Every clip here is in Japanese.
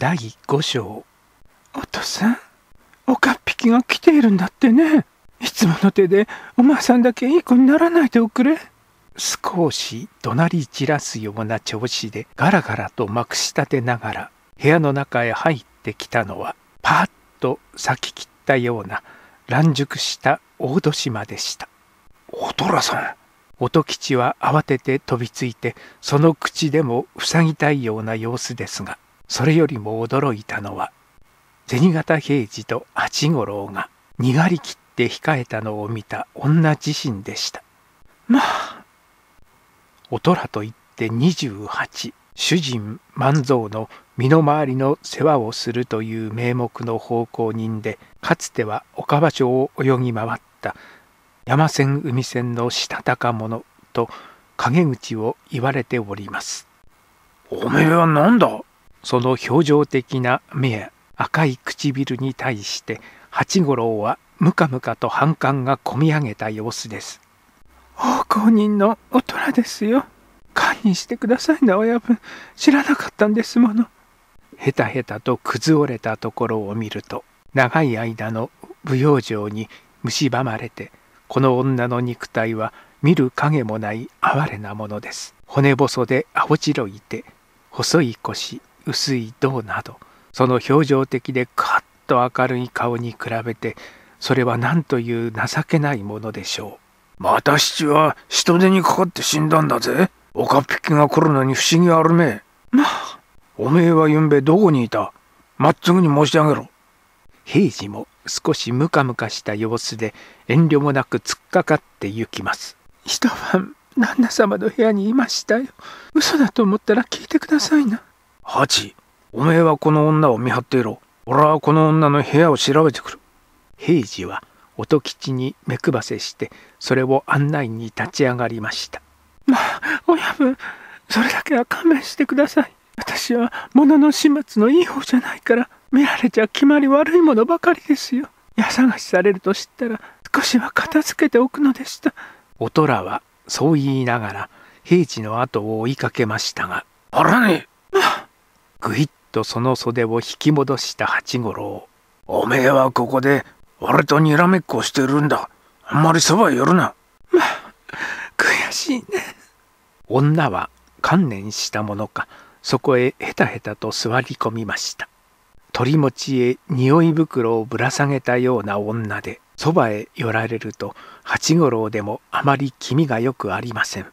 第5章お父さん岡っ引きが来ているんだってねいつもの手でおまさんだけいい子にならないでおくれ少し怒鳴り散らすような調子でガラガラとまくし立てながら部屋の中へ入ってきたのはパッと咲き切ったような乱熟した大戸島でしたおとらさん音吉は慌てて飛びついてその口でも塞ぎたいような様子ですがそれよりも驚いたのは銭形平次と八五郎がにがりきって控えたのを見た女自身でしたまあおとらといって十八主人万蔵の身の回りの世話をするという名目の奉公人でかつては岡場所を泳ぎ回った山線海線のしたたか者と陰口を言われております。おめえは何だその表情的な目や赤い唇に対して八五郎はムカムカと反感がこみ上げた様子です奉公人の大人ですよ堪忍してくださいな親分知らなかったんですものヘタヘタと崩れたところを見ると長い間の舞踊場に蝕まれてこの女の肉体は見る影もない哀れなものです骨細で青白いて細い腰薄い銅などその表情的でカッと明るい顔に比べてそれは何という情けないものでしょうまた七は人手にかかって死んだんだぜ岡っ引きが来るのに不思議あるめまあおめえはゆんべどこにいたまっすぐに申し上げろ平次も少しムカムカした様子で遠慮もなく突っかかって行きます一晩旦那様の部屋にいましたよ嘘だと思ったら聞いてくださいなハチ、おめえはこの女を見張っていろ。俺はこの女の部屋を調べてくる。平次は音吉に目配せしてそれを案内に立ち上がりましたまあ親分それだけは勘弁してください私は物の始末のいい方じゃないから見られちゃ決まり悪いものばかりですよ矢探しされると知ったら少しは片付けておくのでしたおとらはそう言いながら平次の後を追いかけましたが「あらねぐいっとその袖を引き戻した八五郎おめえはここで俺とにらめっこしてるんだあんまりそば寄るなまあ 悔しいね女は観念したものかそこへヘタヘタと座り込みました鳥持ちへ匂い袋をぶら下げたような女でそばへ寄られると八五郎でもあまり気味がよくありません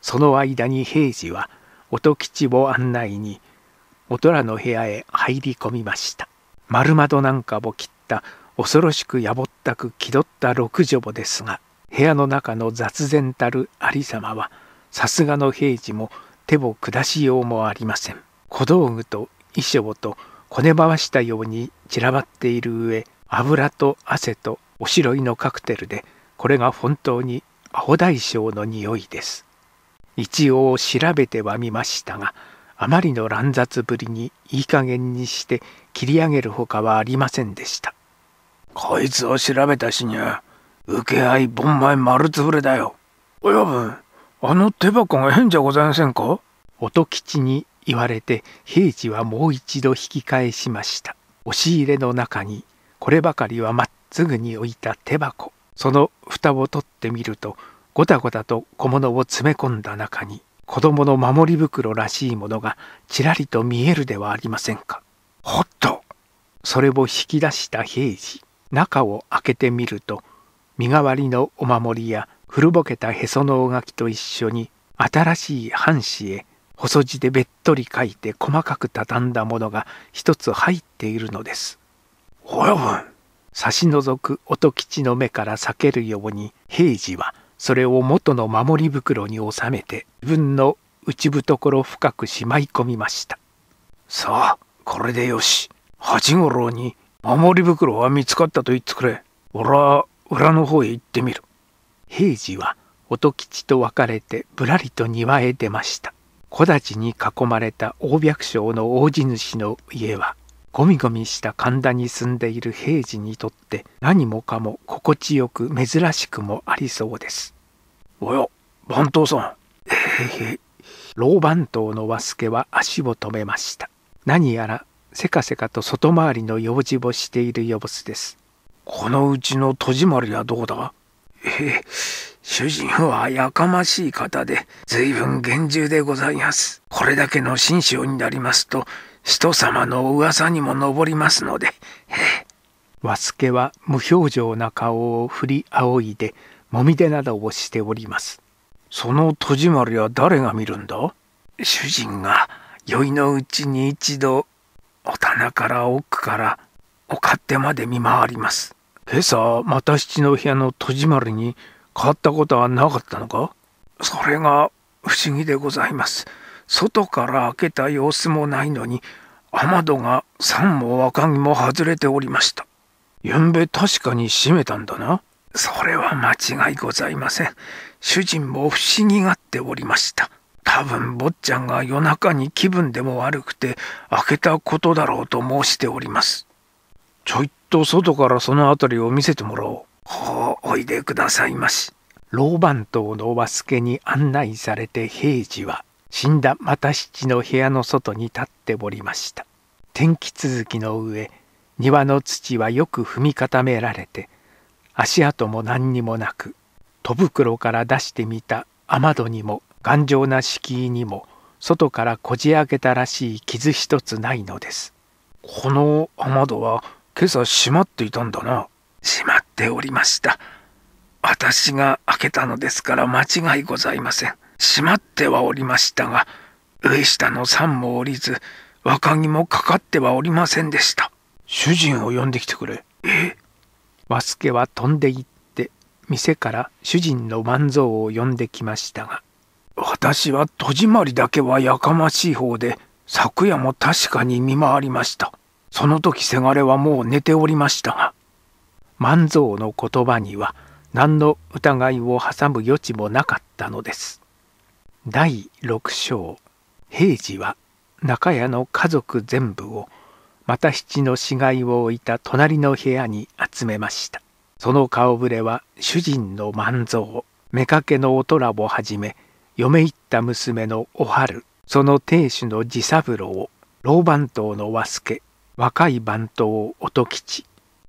その間に平次は音吉を案内におとらの部屋へ入り込みました丸窓なんかも切った恐ろしくやぼったく気取った六女母ですが部屋の中の雑然たる有様はさすがの平次も手を下しようもありません小道具と衣装とこね回したように散らばっている上油と汗とおしろいのカクテルでこれが本当に青大将の匂いです一応調べてはみましたがあまりの乱雑ぶりにいい加減にして切り上げるほかはありませんでしたこいつを調べたしにゃ受け合い盆前丸つぶれだよ親分あの手箱が変じゃございませんか音吉に言われて平次はもう一度引き返しました押し入れの中にこればかりはまっすぐに置いた手箱その蓋を取ってみるとごたごたと小物を詰め込んだ中に子供の守り袋らしいものがちらりと見えるではありませんか。ほっとそれを引き出した平次中を開けてみると身代わりのお守りや古ぼけたへその大きと一緒に新しい藩紙へ細字でべっとり書いて細かく畳んだものが一つ入っているのです。おやぶん差し除く音吉の目から避けるように平次は「それを元の守り袋に収めて自分の内懐深くしまい込みましたさあこれでよし八五郎に守り袋は見つかったと言ってくれ俺は裏の方へ行ってみる平次は音吉と別れてぶらりと庭へ出ました木立に囲まれた大白鳥の大地主の家はゴミゴミした神田に住んでいる平次にとって何もかも心地よく珍しくもありそうです。およ、番頭さん。へへ。老番頭の和助は足を止めました。何やらせかせかと外回りの用事をしている様子です。このうちの戸締まりはどうだええ、主人はやかましい方で、随分厳重でございます。これだけの心象になりますと、人様の噂にも上りますので。和助は無表情な顔を振り仰いで、もみ手などをしております。その戸締まりは誰が見るんだ主人が酔いのうちに一度、お棚から奥からお勝手まで見回ります。今朝、また七の部屋の戸締まりに変わったことはなかったのかそれが不思議でございます。外から開けた様子もないのに雨戸が三も若木も外れておりましたゆんべ確かに閉めたんだなそれは間違いございません主人も不思議がっておりました多分坊ちゃんが夜中に気分でも悪くて開けたことだろうと申しておりますちょいと外からその辺りを見せてもらおうほうおいでくださいまし老番頭の和助に案内されて平次は死んだ又七の部屋の外に立っておりました。天気続きの上、庭の土はよく踏み固められて、足跡も何にもなく、戸袋から出してみた雨戸にも頑丈な敷居にも外からこじ開けたらしい傷一つないのですこの雨戸は今朝閉まっていたんだな閉まっておりました私が開けたのですから間違いございません閉まってはおりましたが上下の三もおりず若木もかかってはおりませんでした主人を呼んできてくれえ和助は飛んで行って店から主人の万蔵を呼んできましたが私は戸締まりだけはやかましい方で昨夜も確かに見回りましたその時せがれはもう寝ておりましたが万蔵の言葉には何の疑いを挟む余地もなかったのです第6章平次は中屋の家族全部を又七の死骸を置いた隣の部屋に集めましたその顔ぶれは主人の万蔵妾のおとらをはじめ嫁入った娘のおはるその亭主の次三郎を老番頭の和助若い番頭音吉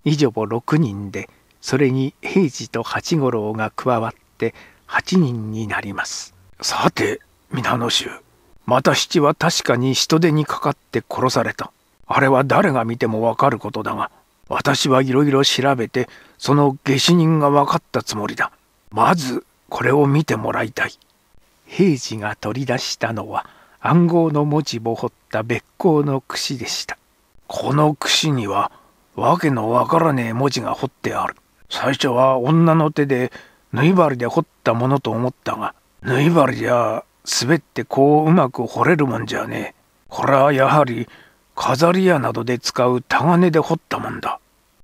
以上6人でそれに平次と八五郎が加わって8人になりますさて皆の衆また七は確かに人手にかかって殺されたあれは誰が見てもわかることだが私はいろいろ調べてその下死人が分かったつもりだまずこれを見てもらいたい平次が取り出したのは暗号の文字を彫った別甲の櫛でしたこの櫛には訳のわからねえ文字が彫ってある最初は女の手で縫い針で彫ったものと思ったが縫い針じゃ滑ってこううまく掘れるもんじゃねえ。これはやはり飾り屋などで使うタガネで掘ったもんだ。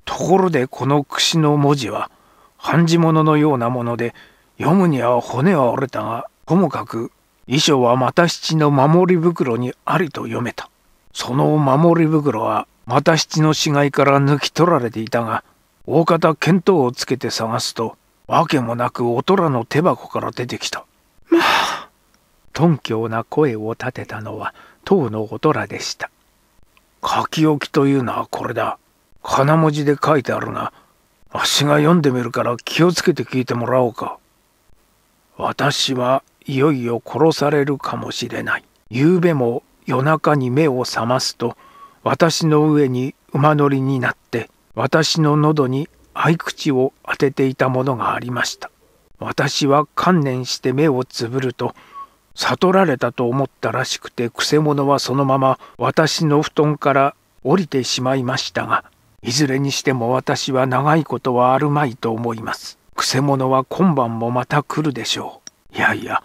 ところでこの櫛の文字は半字物のようなもので読むには骨は折れたがともかく遺書は又七の守り袋にありと読めた。その守り袋は又七の死骸から抜き取られていたが大方見当をつけて探すと訳もなくおとらの手箱から出てきた。まあ、頓強な声を立てたのは当のおとらでした。書き置きというのはこれだ。金文字で書いてあるが、わしが読んでみるから気をつけて聞いてもらおうか。私はいよいよ殺されるかもしれない。ゆうべも夜中に目を覚ますと、私の上に馬乗りになって、私の喉に合口を当てていたものがありました。私は観念して目をつぶると悟られたと思ったらしくてくせ者はそのまま私の布団から降りてしまいましたがいずれにしても私は長いことはあるまいと思いますくせ者は今晩もまた来るでしょういやいや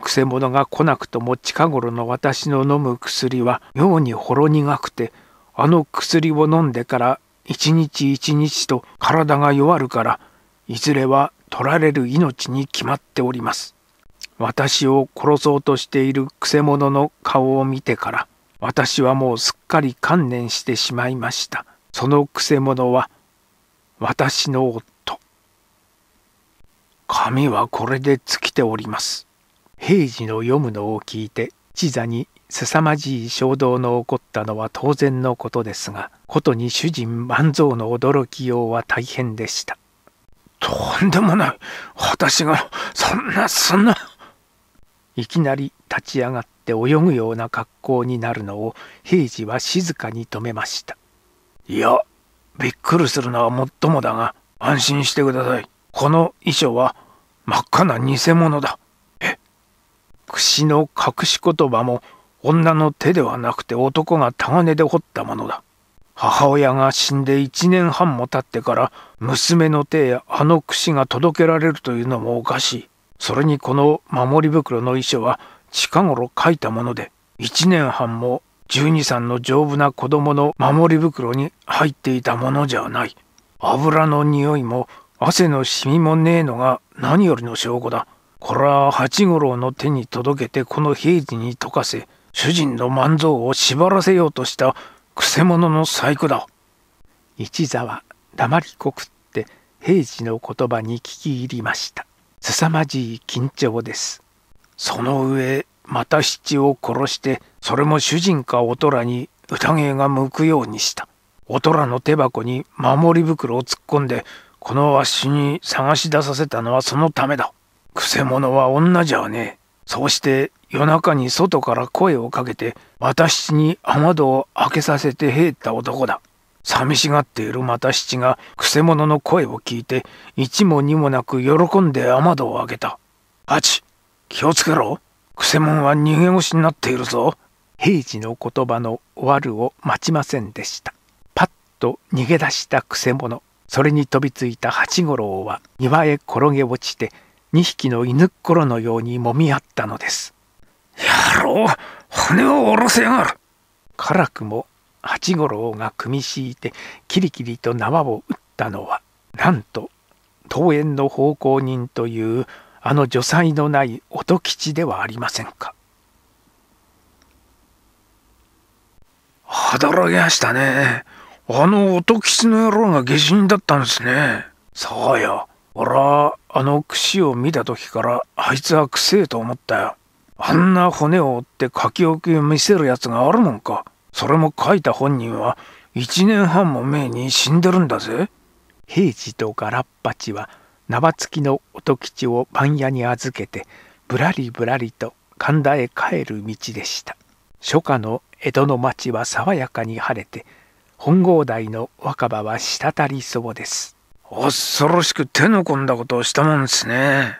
くせ者が来なくとも近頃の私の飲む薬は妙にほろ苦くてあの薬を飲んでから一日一日と体が弱るからいずれは取られる命に決まっております。私を殺そうとしているくせ者の顔を見てから、私はもうすっかり観念してしまいました。そのくせ者は、私の夫。紙はこれで尽きております。平次の読むのを聞いて、一座に凄まじい衝動の起こったのは当然のことですが、ことに主人万蔵の驚きようは大変でした。とんでもない私がそんなそんないきなり立ち上がって泳ぐような格好になるのを平次は静かに止めましたいやびっくりするのはもっともだが安心してくださいこの衣装は真っ赤な偽物だえ櫛の隠し言葉も女の手ではなくて男が鋼で彫ったものだ母親が死んで1年半も経ってから娘の手へあの櫛が届けられるというのもおかしいそれにこの守り袋の遺書は近頃書いたもので1年半も12歳の丈夫な子供の守り袋に入っていたものじゃない油の匂いも汗のしみもねえのが何よりの証拠だこれは八五郎の手に届けてこの平次に溶かせ主人の万蔵を縛らせようとしたくせ者の細工だ一座は黙りこくって平次の言葉に聞き入りました凄まじい緊張ですその上また七を殺してそれも主人かおとらに宴が向くようにしたおとらの手箱に守り袋を突っ込んでこのわしに探し出させたのはそのためだくせ者は女じゃねえそうして夜中に外から声をかけて私に雨戸を開けさせてへった男だ。寂しがっている又七がくせ者の声を聞いて一も二もなく喜んで雨戸を開けた。八、気をつけろ。くせ者は逃げ腰になっているぞ。平次の言葉の終わるを待ちませんでした。パッと逃げ出したくせ者。それに飛びついた八五郎は庭へ転げ落ちて二匹の犬っころのようにもみ合ったのです。ろう骨を下ろせやがる辛くも八五郎が組み敷いてキリキリと縄を打ったのはなんと桃園の奉公人というあの助才のない音吉ではありませんか。働きましたね。あの音吉の野郎が下人だったんですね。そうよ。俺はあの櫛を見た時からあいつはくせえと思ったよ。あんな骨を折って書き置きを見せるやつがあるもんか。それも書いた本人は1年半も前に死んでるんだぜ。平次とガラッパチは縄付きの音吉を番屋に預けてぶらりぶらりと神田へ帰る道でした初夏の江戸の町は爽やかに晴れて本郷台の若葉は滴りそうです恐ろしく手の込んだことをしたもんですね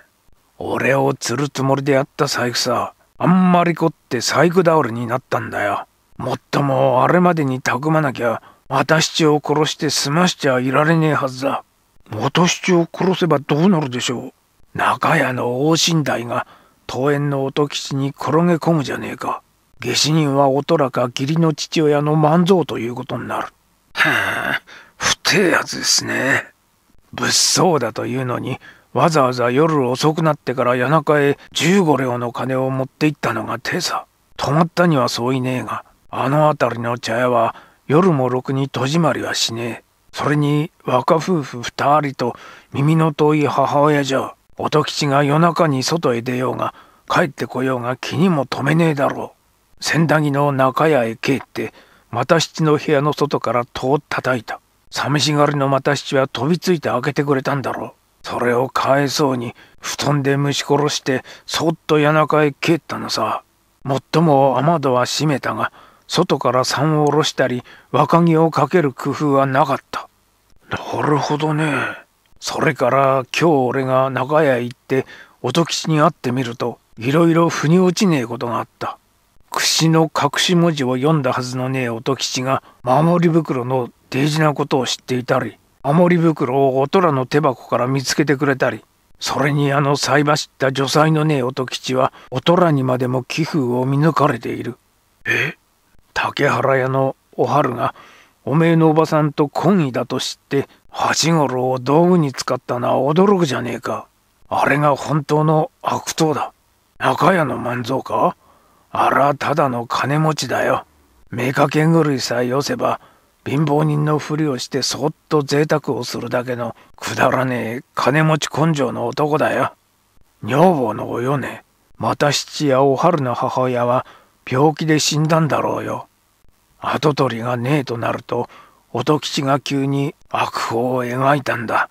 俺を釣るつもりでやった細工さあんまりこって細工倒れになったんだよもっともあれまでにたくまなきゃ私を殺して済ましちゃいられねえはずだ元七を殺せばどうなるでしょう中屋の大寝台が桃園の音吉に転げ込むじゃねえか下死人はおとらか義理の父親の万蔵ということになるはあ不定やつですね物騒だというのにわざわざ夜遅くなってから夜中へ15両の金を持って行ったのが手さ。泊まったにはそういねえが、あの辺りの茶屋は夜もろくに戸締まりはしねえ。それに若夫婦二人と耳の遠い母親じゃ、音吉が夜中に外へ出ようが、帰ってこようが気にも留めねえだろう。千駄木の中屋へ帰って、又七の部屋の外から戸を叩いた。寂しがりの又七は飛びついて開けてくれたんだろう。それをかえそうに布団で虫殺してそっと谷中へ帰ったのさもっとも雨戸は閉めたが外から桟を下ろしたり若木をかける工夫はなかったなるほどねそれから今日俺が長屋へ行って音吉に会ってみるといろいろ腑に落ちねえことがあった櫛の隠し文字を読んだはずのねえ音吉が守り袋の大事なことを知っていたりおり袋をお虎の手箱から見つけてくれたり、それにあの菜走った女才のねえ音吉は、お虎にまでも寄付を見抜かれている。え竹原屋のお春が、おめえのおばさんと懇意だと知って、八五郎を道具に使ったのは驚くじゃねえか。あれが本当の悪党だ。中屋の万蔵かあらただの金持ちだよ。目かけ狂いさえよせば、貧乏人のふりをしてそっと贅沢をするだけのくだらねえ金持ち根性の男だよ。女房のおよね、また七やお春の母親は病気で死んだんだろうよ。跡取りがねえとなると、音吉が急に悪法を描いたんだ。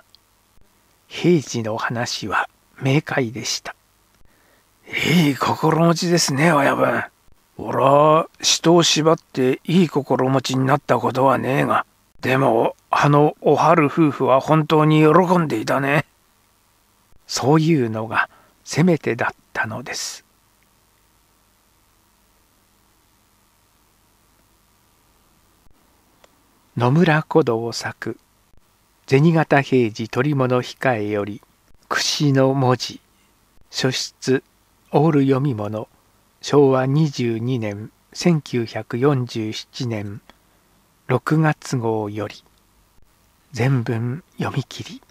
平次の話は明快でした。いい心持ちですね、親分。俺は人を縛っていい心持ちになったことはねえが、でもあのおはる夫婦は本当に喜んでいたね。そういうのがせめてだったのです。野村古道作銭形平次取物控えより櫛の文字書室オール読み物昭和22年1947年6月号より全文読み切り